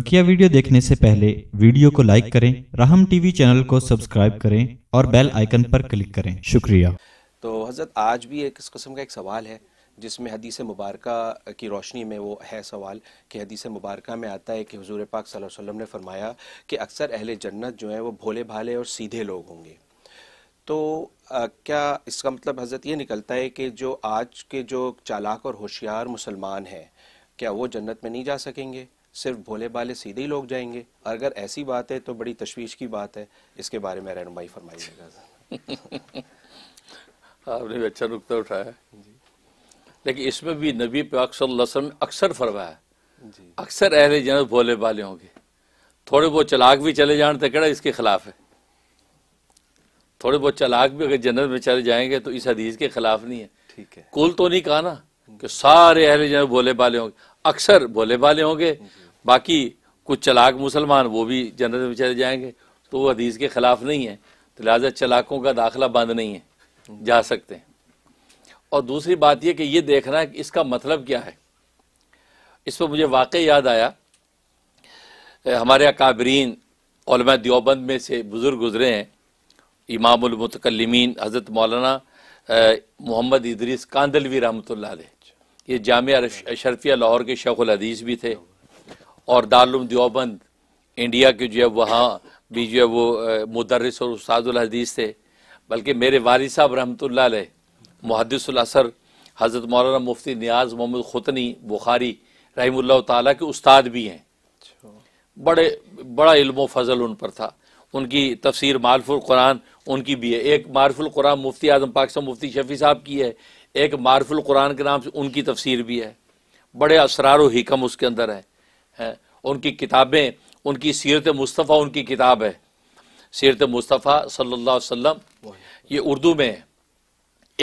बकिया वीडियो देखने से पहले वीडियो को लाइक करें राहम टीवी चैनल को सब्सक्राइब करें और बेल आइकन पर क्लिक करें शुक्रिया तो हज़रत आज भी एक किस्म का एक सवाल है जिसमें हदीस मुबारक की रोशनी में वो है सवाल कि हदीस मुबारक में आता है कि हजूर पाक वसल्लम ने फरमाया कि अक्सर अहल जन्नत जो है वो भोले भाले और सीधे लोग होंगे तो आ, क्या इसका मतलब हजरत ये निकलता है कि जो आज के जो चालाक और होशियार मुसलमान हैं क्या वो जन्नत में नहीं जा सकेंगे सिर्फ भोले भाले सीधे ही लोग जाएंगे अगर ऐसी बात है तो बड़ी तशवीश की बात है इसके बारे में रहनुमाई फरमाइएगा आपने भी अच्छा नुकता उठाया जी लेकिन इसमें भी नबी पाक वसल्लम अक्सर फरमाया अक्सर अहले जन्नत भोले भाले होंगे थोड़े बहुत चलाक भी चले जाने तो कड़ा इसके खिलाफ है थोड़े बहुत चलाक भी अगर जन्नत में चले जाएंगे तो इस हदीज के खिलाफ नहीं है ठीक है कुल तो नहीं कहा ना कि सारे अहले जन्नत भोले भाले होंगे अक्सर भोले भाले होंगे बाकी कुछ चलाक मुसलमान वो भी जन्नत में चले जाएंगे तो वो हदीस के ख़िलाफ़ नहीं है तो लिहाजा चलाकों का दाखिला बंद नहीं है जा सकते हैं और दूसरी बात यह कि ये देखना है कि इसका मतलब क्या है इस पर मुझे वाक़ याद आया हमारे अकाबरीन दियोबंद में से बुज़ुर्ग गुजरे हैं इमामुलमतकलमीन हज़रत मौलाना मोहम्मद इदरीस कांदलवी रहमत ला ये जाम अशरफिया लाहौर के शेख अदीस भी थे और दारुम दियोबंद इंडिया के जो है वहाँ भी जो है वो मुदरस और उस्तादुलहदीस थे बल्कि मेरे वाल साहब रहमत लहदसर हज़रत मौलाना मुफ्ती नियाज मोहम्मद ख़ुतनी बुखारी रही ताला के उस्ताद भी हैं अच्छा। बड़े बड़ा इल्म फजल उन पर था उनकी तफसीर मारफुल कुरान उनकी भी है एक मारफुल कुरान मुफ्ती आजम पाकिस्तान मुफ्ती शफी साहब की है एक मारफुल कुरान के नाम से उनकी तफसीर भी है बड़े असरार हिकम उसके अंदर है, है। उनकी किताबें उनकी सीरत मुस्तफ़ा उनकी किताब है सीरत मुस्तफ़ा सल्ला वसम ये उर्दू में है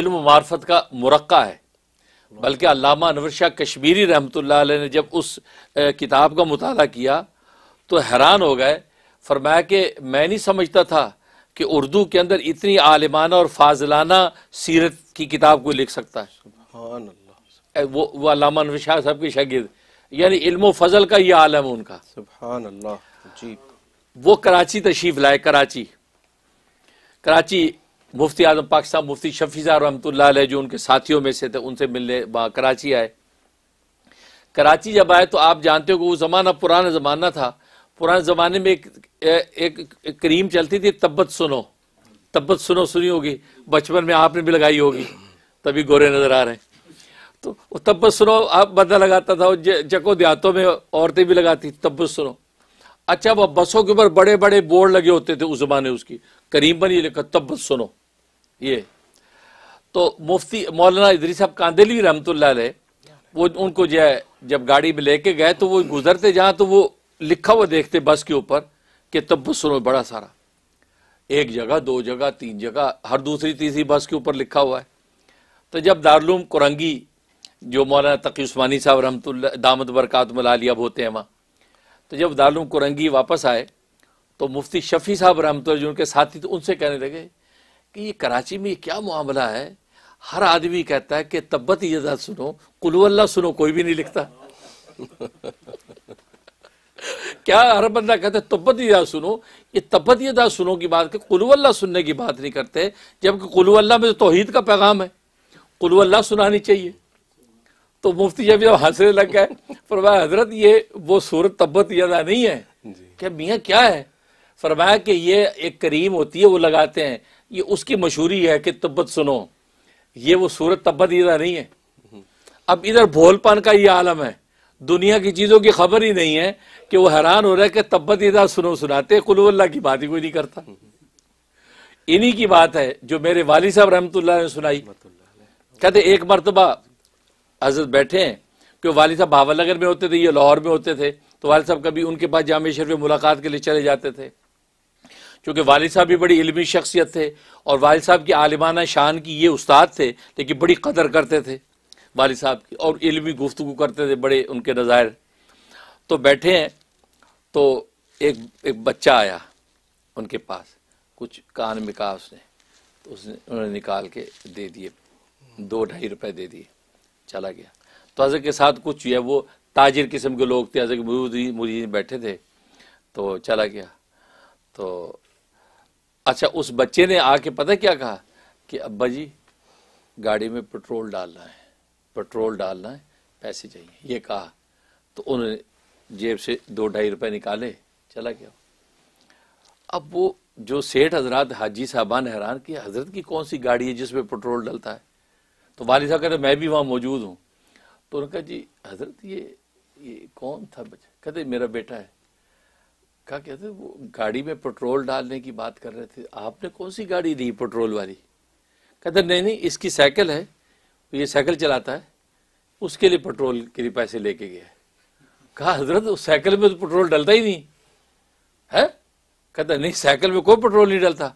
इल्म मार्फत का मुरक्का है बल्कि अलामा अनवर शाह कश्मीरी रहमत ने जब उस किताब का मुताला किया तो हैरान हो गए फरमाया कि मैं नहीं समझता था कि उर्दू के अंदर इतनी आलिमाना और फाजलाना सीरत की किताब को लिख सकता है वो वो अलामा शाह साहब के शगिद यानी इल्मो फजल का ये आलम उनका अल्लाह जी वो कराची तशरीफ़ लाए कराची कराची मुफ्ती आजम पाकिस्तान मुफ्ती शफीज़ा रहमतुल्ला जो उनके साथियों में से थे उनसे मिलने वहां कराची आए कराची जब आए तो आप जानते हो कि वो ज़माना पुराना ज़माना था पुराने ज़माने में एक, एक, एक क्रीम चलती थी तब्बत सुनो तब्बत सुनो सुनी होगी बचपन में आपने भी लगाई होगी तभी गोरे नज़र आ रहे हैं तो तब्बत सुनो आप बंदा लगाता था जको देहातों में औरतें भी लगाती तब्बत सुनो अच्छा वह बसों के ऊपर बड़े बड़े बोर्ड लगे होते थे उस जमाने उसकी करीम ये लिखा तब्बत सुनो ये तो मुफ्ती मौलाना इदरी साहब कांदेली रहमत वो उनको जो है जब गाड़ी में लेके गए तो वो गुजरते जहाँ तो वो लिखा हुआ देखते बस के ऊपर कि सुनो बड़ा सारा एक जगह दो जगह तीन जगह हर दूसरी तीसरी बस के ऊपर लिखा हुआ है तो जब दारुलूम कुरंगी जो मौलाना तकी उस्मानी साहब रहमत दामद बरकतमलालियब होते हैं वहाँ तो जब दारुलूम कुरंगी वापस आए तो मुफ्ती शफ़ी साहब रहमत जो उनके साथी तो उनसे कहने लगे कि ये कराची में क्या मामला है हर आदमी कहता है कि तब्बत यदा सुनो कुलवल्ला सुनो कोई भी नहीं लिखता क्या हर बंदा कहता है तब्बत यदा सुनो ये तब्बत यदा सुनो की बात कुल्ला सुनने की बात नहीं करते जबकि कुल्ला में तोहहीद का पैगाम है कुल्ला सुनानी चाहिए तो मुफ्ती जब जब हंसने लग गए फरमाया हजरत ये वो सूरत तब्बत यदा नहीं है क्या मियाँ क्या है फरमाया कि ये एक करीम होती है वो लगाते हैं ये उसकी मशहूरी है कि तब्बत सुनो ये वो सूरत तब्बत यदा नहीं है अब इधर भोलपन का ये आलम है दुनिया की चीज़ों की खबर ही नहीं है कि वो हैरान हो रहा है कि तब्बत इधर सुनो सुनाते कुल्ला की बात ही कोई नहीं करता इन्हीं की बात है जो मेरे वाली साहब रहमतुल्ला ने सुनाई कहते एक मरतबा हजरत बैठे हैं कि वाली साहब भावलनगर में होते थे ये लाहौर में होते थे तो वाली साहब कभी उनके पास जाम शरीफ मुलाकात के लिए चले जाते थे क्योंकि वाली साहब भी बड़ी इलमी शख्सियत थे और वाल साहब की आलिमाना शान की ये उस्ताद थे लेकिन बड़ी कदर करते थे वाली साहब की और इलमी गुफ्तु करते थे बड़े उनके नज़ायर तो बैठे हैं तो एक एक बच्चा आया उनके पास कुछ कान में कहा उसने तो उसने उन्होंने निकाल के दे दिए दो ढाई रुपए दे दिए चला गया तो हजरत के साथ कुछ है वो ताजिर किस्म के लोग थे हजरत मुरीदी मुरीद बैठे थे तो चला गया तो अच्छा उस बच्चे ने आके पता क्या कहा कि अब्बा जी गाड़ी में पेट्रोल डालना है पेट्रोल डालना है पैसे चाहिए ये कहा तो उन्होंने जेब से दो ढाई रुपए निकाले चला गया अब वो जो सेठ हजरात हाजी साहबा ने हैरान किया हजरत की कौन सी गाड़ी है जिसमें पेट्रोल डलता है तो वाली साहब कहते मैं भी वहाँ मौजूद हूँ तो उन्होंने कहा जी हजरत ये ये कौन था बच्चा कहते मेरा बेटा है कहा कहते वो गाड़ी में पेट्रोल डालने की बात कर रहे थे आपने कौन सी गाड़ी दी पेट्रोल वाली कहते नहीं नहीं इसकी साइकिल है ये साइकिल चलाता है उसके लिए पेट्रोल के लिए पैसे लेके गया कहा हजरत उस साइकिल में तो पेट्रोल डलता ही नहीं है कहता नहीं साइकिल में कोई पेट्रोल नहीं डलता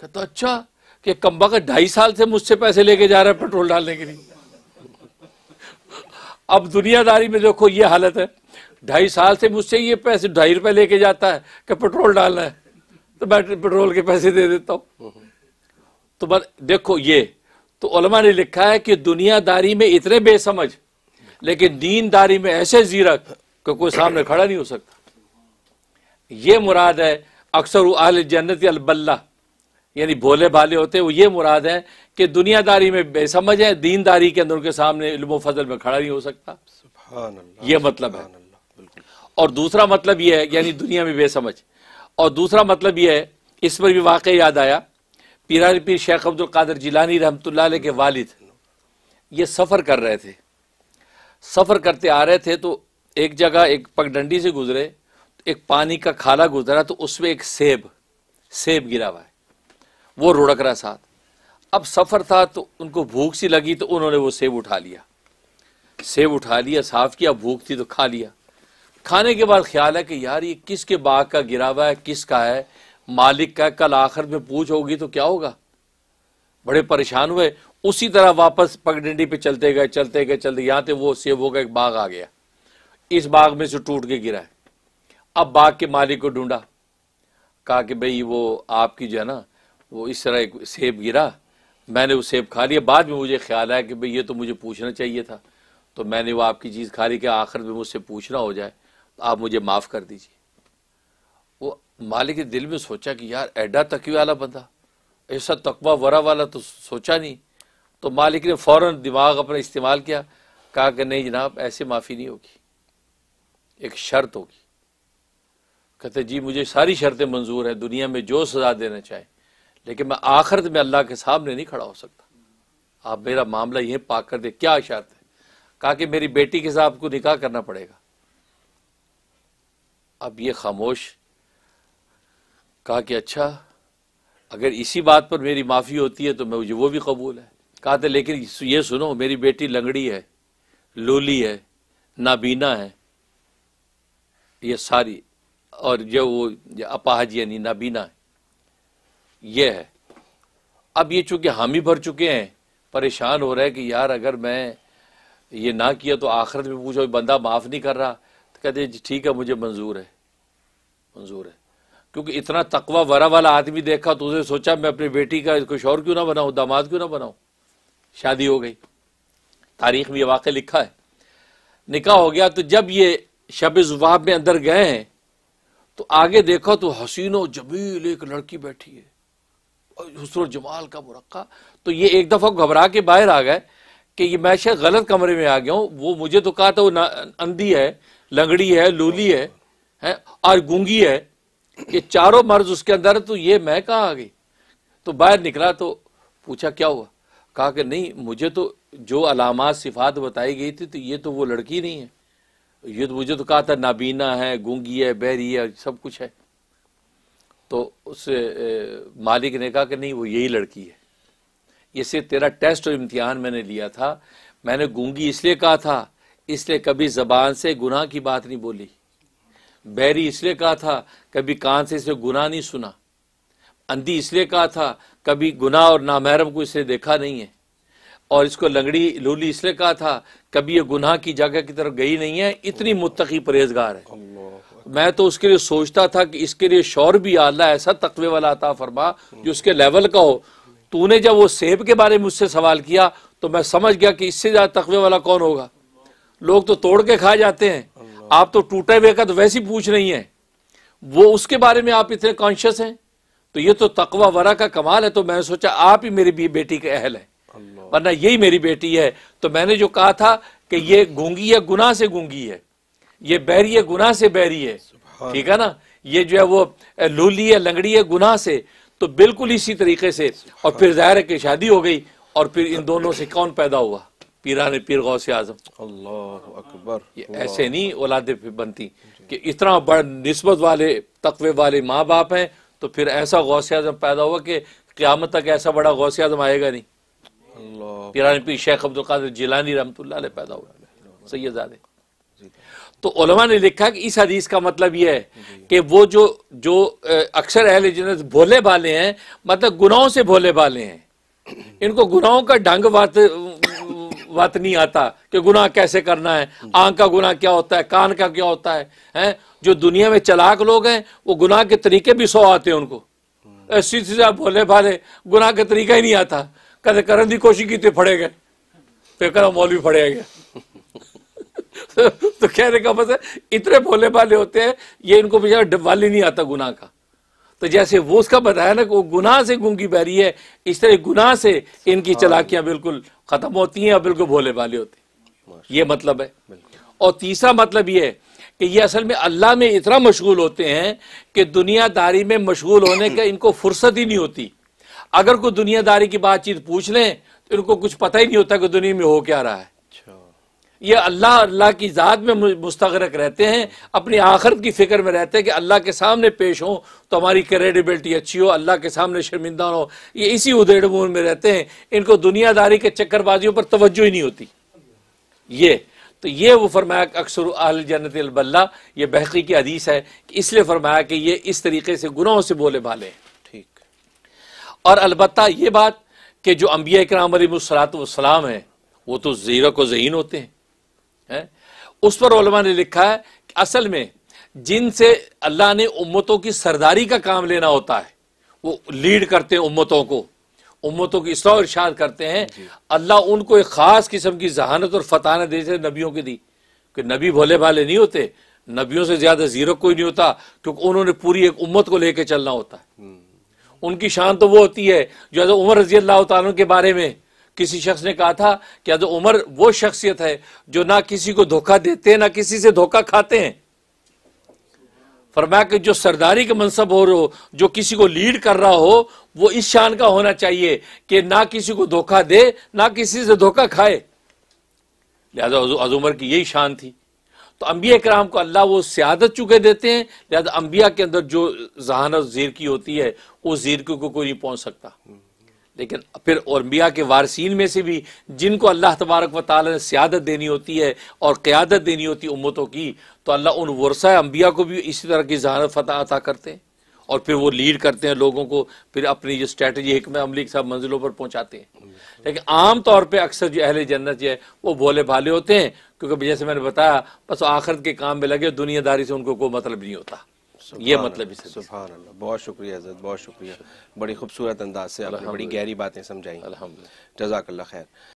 कहता अच्छा कि कम्बा का ढाई साल से मुझसे पैसे लेके जा रहा है पेट्रोल डालने के लिए अब दुनियादारी में देखो ये हालत है ढाई साल से मुझसे ये पैसे ढाई रुपए लेके जाता है कि पेट्रोल डालना है तो मैं पेट्रोल के पैसे दे देता हूं तो बस देखो ये तो उलमा ने लिखा है कि दुनियादारी में इतने बेसमझ लेकिन दीनदारी में ऐसे जीरक कि कोई सामने खड़ा नहीं हो सकता ये मुराद है अक्सर आल जन्नत अलबल्ला यानी भोले भाले होते वो ये मुराद है कि दुनियादारी में बेसमझ है दीनदारी के अंदर उनके सामने इल्म फजल में खड़ा नहीं हो सकता ये मतलब है और दूसरा मतलब ये है यानी दुनिया में बेसमझ और दूसरा मतलब ये है इस पर भी वाकई याद आया पीरानी पीर शेख अब्दुल कादर जिलानी रहमत के वालिद ये सफ़र कर रहे थे सफ़र करते आ रहे थे तो एक जगह एक पगडंडी से गुजरे एक पानी का खाला गुजरा तो उसमें एक सेब सेब गिरा हुआ है वो रुड़क रहा साथ अब सफ़र था तो उनको भूख सी लगी तो उन्होंने वो सेब उठा लिया सेब उठा लिया साफ़ किया भूख थी तो खा लिया खाने के बाद ख्याल है कि यार ये किसके बाग का गिरा हुआ है किसका है मालिक का कल आखिर में पूछ होगी तो क्या होगा बड़े परेशान हुए उसी तरह वापस पगडंडी पे चलते गए चलते गए चलते यहाँ तक वो सेबों का एक बाघ आ गया इस बाग में से टूट के गिरा है अब बाग के मालिक को ढूंढा कहा कि भाई वो आपकी जो है ना वो इस तरह एक सेब गिरा मैंने वो सेब खा लिया बाद में मुझे ख्याल आया कि भाई ये तो मुझे पूछना चाहिए था तो मैंने वो आपकी चीज़ खा ली कि आखिर में मुझसे पूछना हो जाए तो आप मुझे माफ़ कर दीजिए वो मालिक के दिल में सोचा कि यार एडा तकवी वाला बंदा ऐसा तकवा वरा वाला तो सोचा नहीं तो मालिक ने फ़ौर दिमाग अपना इस्तेमाल किया कहा कि नहीं जनाब ऐसे माफ़ी नहीं होगी एक शर्त होगी कहते जी मुझे सारी शर्तें मंजूर हैं दुनिया में जो सज़ा देना चाहे लेकिन मैं आखिरत में अल्लाह के सामने नहीं खड़ा हो सकता आप मेरा मामला यह पाक कर दे क्या शर्त है कहा कि मेरी बेटी के साथ आपको निकाह करना पड़ेगा अब ये खामोश कहा कि अच्छा अगर इसी बात पर मेरी माफ़ी होती है तो मैं मुझे वो भी कबूल है कहा था लेकिन ये सुनो मेरी बेटी लंगड़ी है लोली है नाबीना है ये सारी और जो वो अपाहज यानी नाबीना है ये है अब ये चूंकि हम ही भर चुके हैं परेशान हो रहे हैं कि यार अगर मैं ये ना किया तो आखिरत में पूछो बंदा माफ़ नहीं कर रहा तो कहते ठीक है मुझे मंजूर है मंजूर है क्योंकि इतना तकवा वरा वाला आदमी देखा तो उसने सोचा मैं अपनी बेटी का इसको शोर क्यों ना बनाऊं दामाद क्यों ना बनाऊं शादी हो गई तारीख में यह वाक़ लिखा है निकाह हो गया तो जब ये शब जुबाब में अंदर गए हैं तो आगे देखो तो हसीनो जमील एक लड़की बैठी है हसन जमाल का मुरक्का तो ये एक दफ़ा घबरा के बाहर आ गए कि ये मैं शायद गलत कमरे में आ गया हूँ वो मुझे तो कहा था वो अंधी है लंगड़ी है लूली है, है और गूंगी है कि चारों मर्ज उसके अंदर तो ये मैं कहाँ आ गई तो बाहर निकला तो पूछा क्या हुआ कहा कि नहीं मुझे तो जो अलामत सिफात बताई गई थी तो ये तो वो लड़की नहीं है ये तो मुझे तो कहा था नाबीना है गूंगी है बहरी है सब कुछ है तो उस मालिक ने कहा कि नहीं वो यही लड़की है इसे तेरा टेस्ट और इम्तिहान मैंने लिया था मैंने गूंगी इसलिए कहा था इसलिए कभी जबान से गुनाह की बात नहीं बोली बैरी इसलिए कहा था कभी कान से इसे गुनाह नहीं सुना अंधी इसलिए कहा था कभी गुनाह और नामहरम को इसे देखा नहीं है और इसको लंगड़ी लूली इसलिए कहा था कभी ये गुनाह की जगह की तरफ गई नहीं है इतनी मुतकी परहेजगार है मैं तो उसके लिए सोचता था कि इसके लिए शौर भी आला ऐसा तकवे वाला आता फरमा जो उसके लेवल का हो तूने जब वो सेब के बारे में मुझसे सवाल किया तो मैं समझ गया कि इससे ज़्यादा तकवे वाला कौन होगा लोग तो तोड़ के खा जाते हैं आप तो टूटे हुए का तो वैसी पूछ रही हैं वो उसके बारे में आप इतने कॉन्शियस हैं तो ये तो तकवा वरा का कमाल है तो मैंने सोचा आप ही मेरी बेटी के अहल है वरना यही मेरी बेटी है तो मैंने जो कहा था कि ये गूंगी है गुना से गूंगी है ये बैरी है गुना से बैरी है ठीक है ना ये जो है वो लूली है लंगड़ी है गुनाह से तो बिल्कुल इसी तरीके से और फिर जाहिर है कि शादी हो गई और फिर इन दोनों से कौन पैदा हुआ पीरा ने पीर गौसे आजम अल्लाह अकबर ये ऐसे नहीं औलादें बनती कि इतना बड़ा नस्बत वाले तकवे वाले माँ बाप हैं तो फिर ऐसा गौसे आजम पैदा हुआ कि क़्यामत तक ऐसा बड़ा गौसे आजम आएगा नहीं पीरा ने पीर शेख अब्दुल कादिर जिलानी रहमतुल्लाह अलैह पैदा हुआ सैदादे तो उलमा ने लिखा कि इस हदीस का मतलब यह है कि वो जो जो अक्सर अहल जन्नत भोले भाले हैं मतलब गुनाहों से भोले भाले हैं इनको गुनाहों का ढंग वत नहीं आता कि गुनाह कैसे करना है आंख का गुनाह क्या होता है कान का क्या होता है हैं जो दुनिया में चलाक लोग हैं वो गुनाह के तरीके भी सौ आते हैं उनको ऐसी चीज आप भोले भाले गुनाह का तरीका ही नहीं आता कदे करने की कोशिश की तो फड़े गए फिर मौल भी फड़े गए तो, कह कहने का मतलब इतने भोले भाले होते हैं ये इनको बेचारा वाली नहीं आता गुनाह का तो जैसे वो उसका बताया ना कि वो गुनाह से गूंगी रही है इस तरह गुनाह से इनकी हाँ। चलाकियां बिल्कुल खत्म होती हैं और बिल्कुल भोले भाले होते हैं ये मतलब है और तीसरा मतलब ये है कि ये असल में अल्लाह में इतना मशगूल होते हैं कि दुनियादारी में मशगूल होने का इनको फुर्सत ही नहीं होती अगर कोई दुनियादारी की बातचीत पूछ लें तो इनको कुछ पता ही नहीं होता कि दुनिया में हो क्या रहा है ये अल्लाह अल्लाह की ज़ात में मुस्तरक रहते हैं अपनी आखरत की फ़िक्र में रहते हैं कि अल्लाह के सामने पेश हों तो हमारी क्रेडिबिलिटी अच्छी हो अल्लाह के सामने शर्मिंदा हो ये इसी उधेड़मून में रहते हैं इनको दुनियादारी के चक्करबाजियों पर तोज्जो ही नहीं होती ये तो ये वो फरमाया अक्सर आल जन्नत अलबल्ला ये बहकी की हदीस है कि इसलिए फरमाया कि ये इस तरीके से गुनाहों से बोले भाले ठीक और अलबत् ये बात कि जो अम्बिया इकराम सलात वसलाम हैं वो तो जीरो को जहीन होते हैं है उस पर ओलमा ने लिखा है कि असल में जिनसे अल्लाह ने उम्मतों की सरदारी का काम लेना होता है वो लीड करते हैं उम्मतों को उम्मतों की इसलाह इर्शाद करते हैं अल्लाह उनको एक ख़ास किस्म की जहानत और दे दे नबियों की दी कि नबी भोले भाले नहीं होते नबियों से ज़्यादा जीरो कोई नहीं होता क्योंकि उन्होंने पूरी एक उम्मत को लेकर चलना होता है हम्म। उनकी शान तो वो होती है जो उमर रजी अल्लाह के बारे में किसी शख्स ने कहा था कि हजरत उमर वो शख्सियत है जो ना किसी को धोखा देते हैं ना किसी से धोखा खाते हैं फरमाया कि जो सरदारी के मनसब हो रो जो किसी को लीड कर रहा हो वो इस शान का होना चाहिए कि ना किसी को धोखा दे ना किसी से धोखा खाए लिहाजा उमर की यही शान थी तो अम्बिया कराम को अल्लाह वो सियादत चुके देते हैं लिहाजा अम्बिया के अंदर जो जहानत जीर की होती है उस जीरकी को कोई नहीं पहुंच सकता लेकिन फिर और मियाँ के वारसीन में से भी जिनको अल्लाह तबारक व ताल ने सियादत देनी होती है और क़्यादत देनी होती है उम्मतों की तो अल्लाह उन वर्षा अम्बिया को भी इसी तरह की जहानत फतः अता करते हैं और फिर वो लीड करते हैं लोगों को फिर अपनी जो स्ट्रेटजी हिकमत अमली के साथ मंजिलों पर पहुँचाते हैं लेकिन आम तौर पर अक्सर जो अहल जन्नत जो है वो भोले भाले होते हैं क्योंकि जैसे मैंने बताया बस आखिरत के काम में लगे दुनियादारी से उनको कोई मतलब नहीं होता ये मतलब इस बहुत शुक्रिया हजरत बहुत शुक्रिया बड़ी खूबसूरत अंदाज से आपने बड़ी गहरी बातें समझाई जजाकल्ला खैर